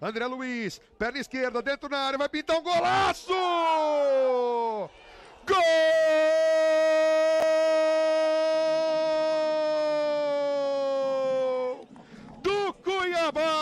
Tá. André Luiz, perna esquerda, dentro da área, vai pintar um golaço! Gol! Do Cuiabá!